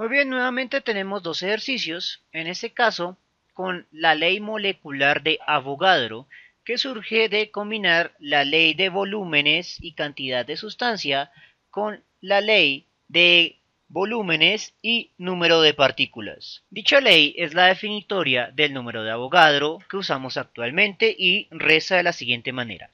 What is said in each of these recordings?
Muy bien, nuevamente tenemos dos ejercicios, en este caso con la ley molecular de Avogadro, que surge de combinar la ley de volúmenes y cantidad de sustancia con la ley de volúmenes y número de partículas. Dicha ley es la definitoria del número de Avogadro que usamos actualmente y reza de la siguiente manera.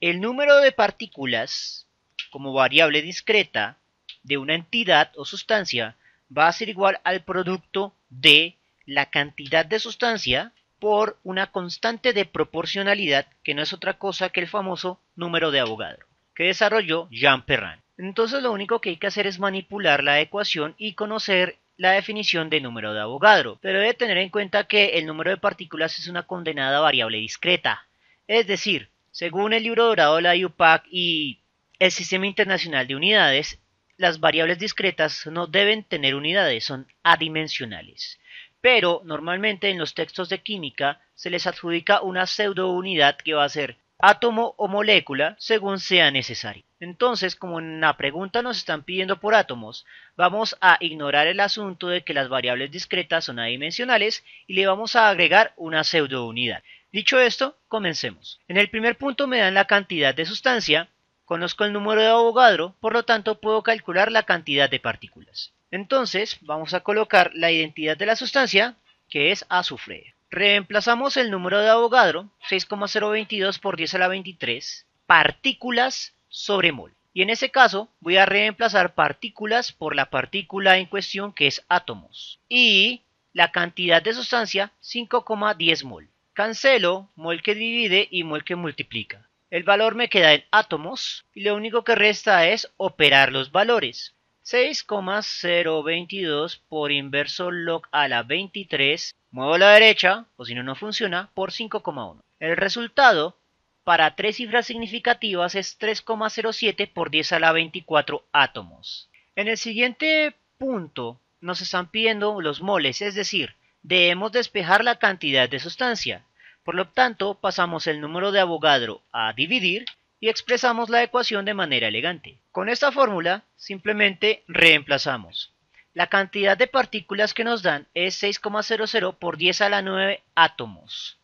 El número de partículas como variable discreta de una entidad o sustancia va a ser igual al producto de la cantidad de sustancia por una constante de proporcionalidad que no es otra cosa que el famoso número de Avogadro, que desarrolló Jean Perrin. Entonces lo único que hay que hacer es manipular la ecuación y conocer la definición de número de Avogadro, pero debe tener en cuenta que el número de partículas es una condenada variable discreta, es decir, según el libro dorado de la IUPAC y el Sistema Internacional de Unidades, las variables discretas no deben tener unidades, son adimensionales. Pero normalmente en los textos de química se les adjudica una pseudo unidad que va a ser átomo o molécula según sea necesario. Entonces, como en la pregunta nos están pidiendo por átomos, vamos a ignorar el asunto de que las variables discretas son adimensionales y le vamos a agregar una pseudounidad. Dicho esto, comencemos. En el primer punto me dan la cantidad de sustancia Conozco el número de Avogadro, por lo tanto puedo calcular la cantidad de partículas. Entonces vamos a colocar la identidad de la sustancia, que es azufre. Reemplazamos el número de Avogadro, 6,022 por 10 a la 23, partículas sobre mol. Y en ese caso voy a reemplazar partículas por la partícula en cuestión que es átomos. Y la cantidad de sustancia 5,10 mol. Cancelo mol que divide y mol que multiplica. El valor me queda en átomos y lo único que resta es operar los valores. 6,022 por inverso log a la 23, muevo a la derecha, o si no, no funciona, por 5,1. El resultado para tres cifras significativas es 3,07 por 10 a la 24 átomos. En el siguiente punto nos están pidiendo los moles, es decir, debemos despejar la cantidad de sustancia. Por lo tanto, pasamos el número de Avogadro a dividir y expresamos la ecuación de manera elegante. Con esta fórmula, simplemente reemplazamos. La cantidad de partículas que nos dan es 6,00 por 10 a la 9 átomos.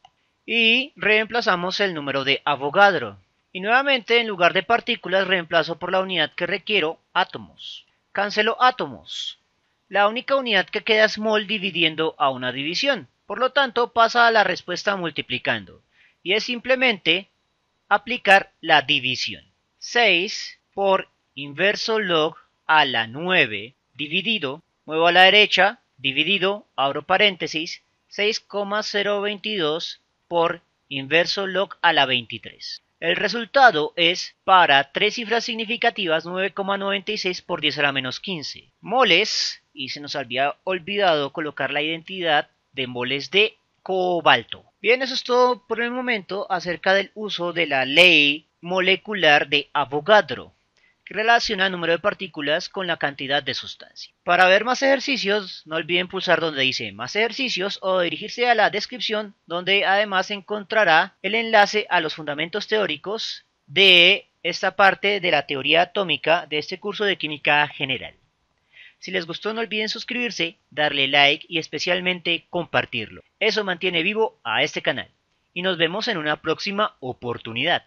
Y reemplazamos el número de Avogadro. Y nuevamente, en lugar de partículas, reemplazo por la unidad que requiero, átomos. Cancelo átomos. La única unidad que queda es mol dividiendo a una división. Por lo tanto, pasa a la respuesta multiplicando, y es simplemente aplicar la división. 6 por inverso log a la 9 dividido, muevo a la derecha, dividido, abro paréntesis, 6,022 por inverso log a la 23. El resultado es para tres cifras significativas 9,96 por 10 a la menos 15. Moles, y se nos había olvidado colocar la identidad de moles de cobalto. Bien, eso es todo por el momento acerca del uso de la ley molecular de Avogadro, que relaciona el número de partículas con la cantidad de sustancia. Para ver más ejercicios, no olviden pulsar donde dice más ejercicios o dirigirse a la descripción, donde además encontrará el enlace a los fundamentos teóricos de esta parte de la teoría atómica de este curso de química general. Si les gustó no olviden suscribirse, darle like y especialmente compartirlo. Eso mantiene vivo a este canal. Y nos vemos en una próxima oportunidad.